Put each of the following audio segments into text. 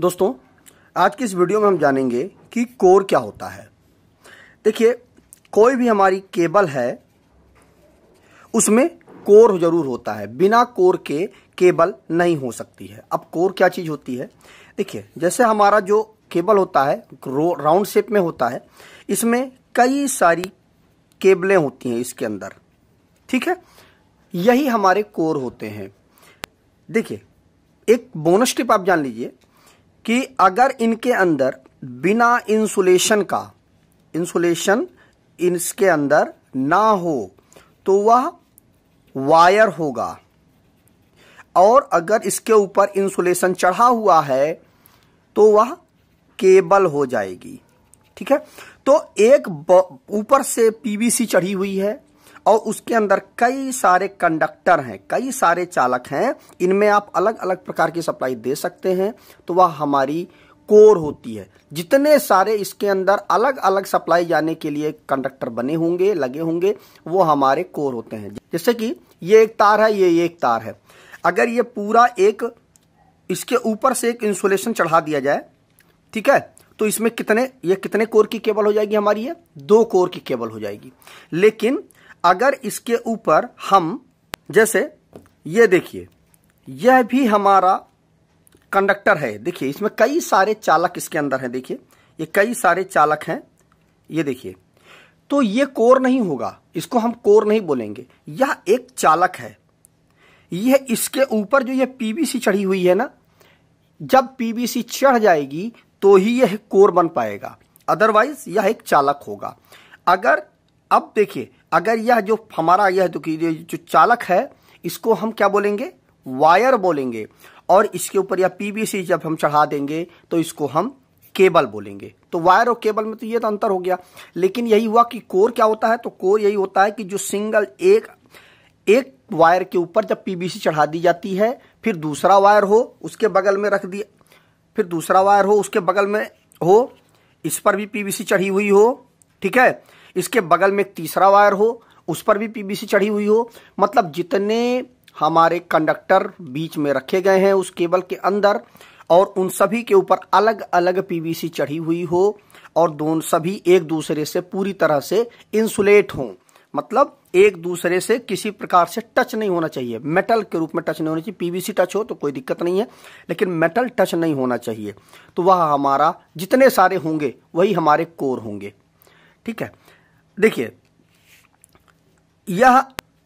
दोस्तों आज की इस वीडियो में हम जानेंगे कि कोर क्या होता है देखिए कोई भी हमारी केबल है उसमें कोर जरूर होता है बिना कोर के केबल नहीं हो सकती है अब कोर क्या चीज़ होती है देखिए जैसे हमारा जो केबल होता है राउंड शेप में होता है इसमें कई सारी केबलें होती हैं इसके अंदर ठीक है यही हमारे कोर होते हैं देखिए एक बोनस टिप आप जान लीजिए कि अगर इनके अंदर बिना इंसुलेशन का इंसुलेशन इसके अंदर ना हो तो वह वायर होगा और अगर इसके ऊपर इंसुलेशन चढ़ा हुआ है तो वह केबल हो जाएगी ठीक है तो एक ऊपर से पीवीसी चढ़ी हुई है और उसके अंदर कई सारे कंडक्टर हैं कई सारे चालक हैं इनमें आप अलग अलग प्रकार की सप्लाई दे सकते हैं तो वह हमारी कोर होती है जितने सारे इसके अंदर अलग अलग सप्लाई जाने के लिए कंडक्टर बने होंगे लगे होंगे वो हमारे कोर होते हैं जैसे कि ये एक तार है ये एक तार है अगर ये पूरा एक इसके ऊपर से एक इंसुलेशन चढ़ा दिया जाए ठीक है तो इसमें कितने ये कितने कोर की केबल हो जाएगी हमारी ये दो कोर की केबल हो जाएगी लेकिन अगर इसके ऊपर हम जैसे ये देखिए यह भी हमारा कंडक्टर है देखिए इसमें कई सारे चालक इसके अंदर है देखिए ये कई सारे चालक हैं ये देखिए तो ये कोर नहीं होगा इसको हम कोर नहीं बोलेंगे यह एक चालक है यह इसके ऊपर जो यह पीबीसी चढ़ी हुई है ना जब पीबीसी चढ़ जाएगी तो ही यह कोर बन पाएगा अदरवाइज यह एक चालक होगा अगर अब देखिए अगर यह जो हमारा यह तो जो चालक है इसको हम क्या बोलेंगे वायर बोलेंगे और इसके ऊपर यह पीबीसी जब हम चढ़ा देंगे तो इसको हम केबल बोलेंगे तो वायर और केबल में तो यह तो अंतर हो गया लेकिन यही हुआ कि कोर क्या होता है तो कोर यही होता है कि जो सिंगल एक एक वायर के ऊपर जब पीबीसी चढ़ा दी जाती है फिर दूसरा वायर हो उसके बगल में रख दिया फिर दूसरा वायर हो उसके बगल में हो इस पर भी पीबीसी चढ़ी हुई हो ठीक है इसके बगल में तीसरा वायर हो उस पर भी पीबीसी चढ़ी हुई हो मतलब जितने हमारे कंडक्टर बीच में रखे गए हैं उस केबल के अंदर और उन सभी के ऊपर अलग अलग पीबीसी चढ़ी हुई हो और दोनों सभी एक दूसरे से पूरी तरह से इंसुलेट हों मतलब एक दूसरे से किसी प्रकार से टच नहीं होना चाहिए मेटल के रूप में टच नहीं होना चाहिए पीवीसी टच हो तो कोई दिक्कत नहीं है लेकिन मेटल टच नहीं होना चाहिए तो वह हमारा जितने सारे होंगे वही हमारे कोर होंगे ठीक है देखिए यह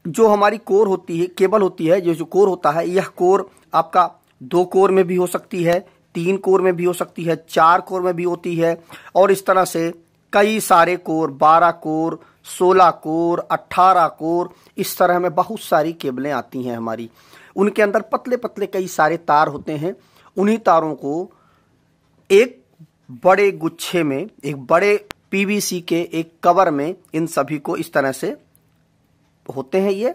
जो हमारी कोर होती है केबल होती है जो जो कोर होता है यह कोर आपका दो कोर में भी हो सकती है तीन कोर में भी हो सकती है चार कोर में भी होती है और इस तरह से कई सारे कोर बारह कोर सोलह कोर अट्ठारह कोर इस तरह में बहुत सारी केबलें आती हैं हमारी उनके अंदर पतले पतले कई सारे तार होते हैं उन्हीं तारों को एक बड़े गुच्छे में एक बड़े पीवीसी के एक कवर में इन सभी को इस तरह से होते हैं ये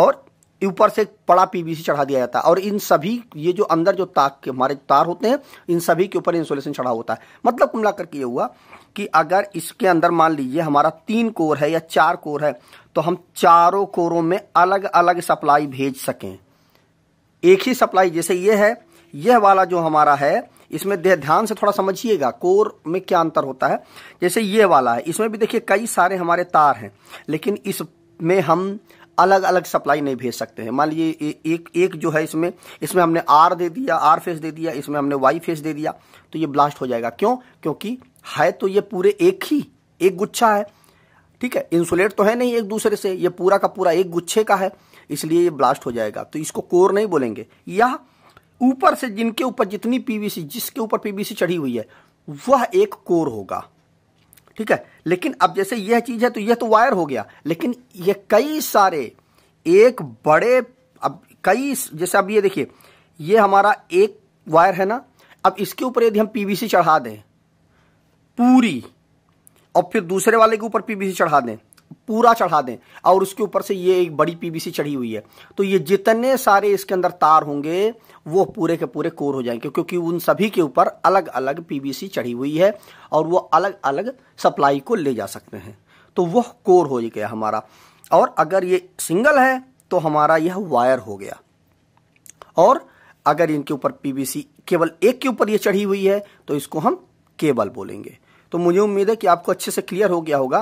और ऊपर से बड़ा पीवीसी चढ़ा दिया जाता है और इन सभी ये जो अंदर जो ताक के हमारे तार होते हैं इन सभी के ऊपर इंसुलेशन चढ़ा होता है मतलब कुमला करके ये हुआ कि अगर इसके अंदर मान लीजिए हमारा तीन कोर है या चार कोर है तो हम चारों कोरों में अलग अलग सप्लाई भेज सकें एक ही सप्लाई जैसे ये है यह वाला जो हमारा है इसमें ध्यान से थोड़ा समझिएगा कोर में क्या अंतर होता है जैसे ये वाला है इसमें भी देखिए कई सारे हमारे तार हैं लेकिन इसमें हम अलग अलग सप्लाई नहीं भेज सकते हैं मान लीजिए एक एक जो है इसमें इसमें हमने आर दे दिया आर फेस दे दिया इसमें हमने वाई फेस दे दिया तो ये ब्लास्ट हो जाएगा क्यों क्योंकि है तो ये पूरे एक ही एक गुच्छा है ठीक है इंसुलेट तो है नहीं एक दूसरे से ये पूरा का पूरा एक गुच्छे का है इसलिए ये ब्लास्ट हो जाएगा तो इसको कोर नहीं बोलेंगे या ऊपर से जिनके ऊपर जितनी पीवीसी जिसके ऊपर पीवीसी चढ़ी हुई है वह एक कोर होगा ठीक है लेकिन अब जैसे यह चीज है तो यह तो वायर हो गया लेकिन यह कई सारे एक बड़े अब कई जैसे अब ये देखिए ये हमारा एक वायर है ना अब इसके ऊपर यदि हम पीवीसी चढ़ा दें पूरी और फिर दूसरे वाले के ऊपर पीवीसी चढ़ा दें पूरा चढ़ा दें और उसके ऊपर से ये एक बड़ी पीबीसी चढ़ी हुई है तो ये जितने सारे इसके अंदर तार होंगे वो पूरे के पूरे कोर हो जाएंगे क्योंकि उन सभी के ऊपर अलग अलग पीबीसी चढ़ी हुई है और वो अलग अलग सप्लाई को ले जा सकते हैं तो वह कोर हो गया हमारा और अगर ये सिंगल है तो हमारा यह वायर हो गया और अगर इनके ऊपर पीबीसी केवल एक के ऊपर ये चढ़ी हुई है तो इसको हम केबल बोलेंगे तो मुझे उम्मीद है कि आपको अच्छे से क्लियर हो गया होगा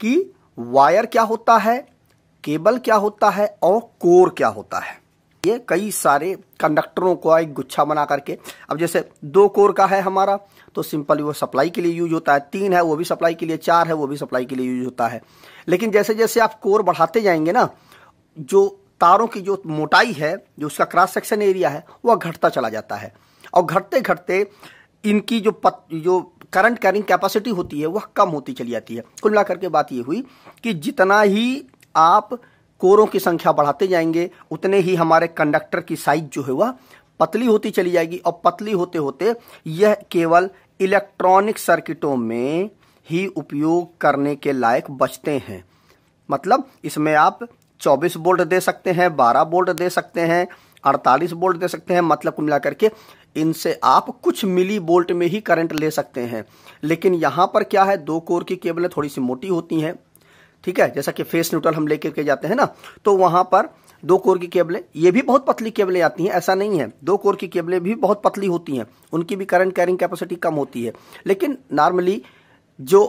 कि वायर क्या होता है केबल क्या होता है और कोर क्या होता है ये कई सारे कंडक्टरों को एक गुच्छा बना करके अब जैसे दो कोर का है हमारा तो सिंपल वो सप्लाई के लिए यूज होता है तीन है वो भी सप्लाई के लिए चार है वो भी सप्लाई के लिए यूज होता है लेकिन जैसे जैसे आप कोर बढ़ाते जाएंगे ना जो तारों की जो मोटाई है जो उसका क्रॉस सेक्शन एरिया है वह घटता चला जाता है और घटते घटते इनकी जो पत जो करंट कैरिंग कैपेसिटी होती है वह कम होती चली जाती है कुल मिलाकर के बात ये हुई कि जितना ही आप कोरों की संख्या बढ़ाते जाएंगे उतने ही हमारे कंडक्टर की साइज जो है वह पतली होती चली जाएगी और पतली होते होते यह केवल इलेक्ट्रॉनिक सर्किटों में ही उपयोग करने के लायक बचते हैं मतलब इसमें आप 24 बोल्ट दे सकते हैं 12 बोल्ट दे सकते हैं अड़तालीस बोल्ट दे सकते हैं मतलब कुल मिला करके इनसे आप कुछ मिली बोल्ट में ही करंट ले सकते हैं लेकिन यहां पर क्या है दो कोर की केबलें थोड़ी सी मोटी होती हैं ठीक है जैसा कि फेस न्यूट्रल हम लेकर के जाते हैं ना तो वहां पर दो कोर की केबलें ये भी बहुत पतली केबलें आती हैं ऐसा नहीं है दो कोर की केबलें भी बहुत पतली होती हैं उनकी भी करंट कैरिंग कैपेसिटी कम होती है लेकिन नॉर्मली जो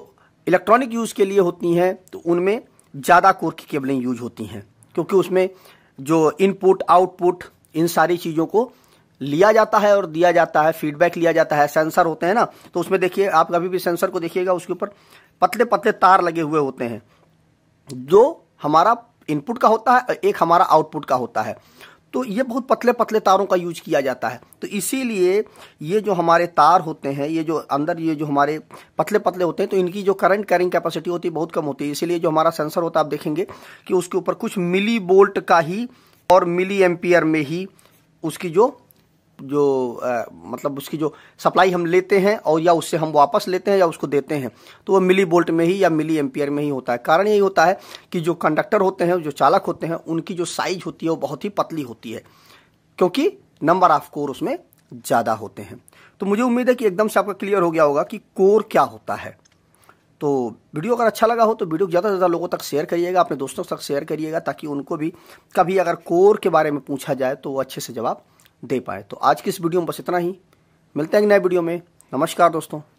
इलेक्ट्रॉनिक यूज़ के लिए होती हैं तो उनमें ज़्यादा कोर की केबलें यूज होती हैं क्योंकि उसमें जो इनपुट आउटपुट इन सारी चीज़ों को लिया जाता है और दिया जाता है फीडबैक लिया जाता है सेंसर होते हैं ना तो उसमें देखिए आप कभी भी सेंसर को देखिएगा उसके ऊपर पतले पतले तार लगे हुए होते हैं जो हमारा इनपुट का होता है एक हमारा आउटपुट का होता है तो ये बहुत पतले पतले तारों का यूज किया जाता है तो इसीलिए ये जो हमारे तार होते हैं ये जो अंदर ये जो हमारे पतले पतले होते हैं तो इनकी जो करंट कैरिंग कैपेसिटी होती है बहुत कम होती है इसीलिए जो हमारा सेंसर होता है आप देखेंगे कि उसके ऊपर कुछ मिली बोल्ट का ही और मिली एम्पियर में ही उसकी जो जो आ, मतलब उसकी जो सप्लाई हम लेते हैं और या उससे हम वापस लेते हैं या उसको देते हैं तो वह मिली बोल्ट में ही या मिली एम्पियर में ही होता है कारण यही होता है कि जो कंडक्टर होते हैं जो चालक होते हैं उनकी जो साइज होती है वो बहुत ही पतली होती है क्योंकि नंबर ऑफ कोर उसमें ज़्यादा होते हैं तो मुझे उम्मीद है कि एकदम से आपका क्लियर हो गया होगा कि कोर क्या होता है तो वीडियो अगर अच्छा लगा हो तो वीडियो ज़्यादा से ज़्यादा लोगों तक शेयर करिएगा अपने दोस्तों तक शेयर करिएगा ताकि उनको भी कभी अगर कोर के बारे में पूछा जाए तो वो अच्छे से जवाब दे पाए तो आज की इस वीडियो में बस इतना ही मिलते हैं नए वीडियो में नमस्कार दोस्तों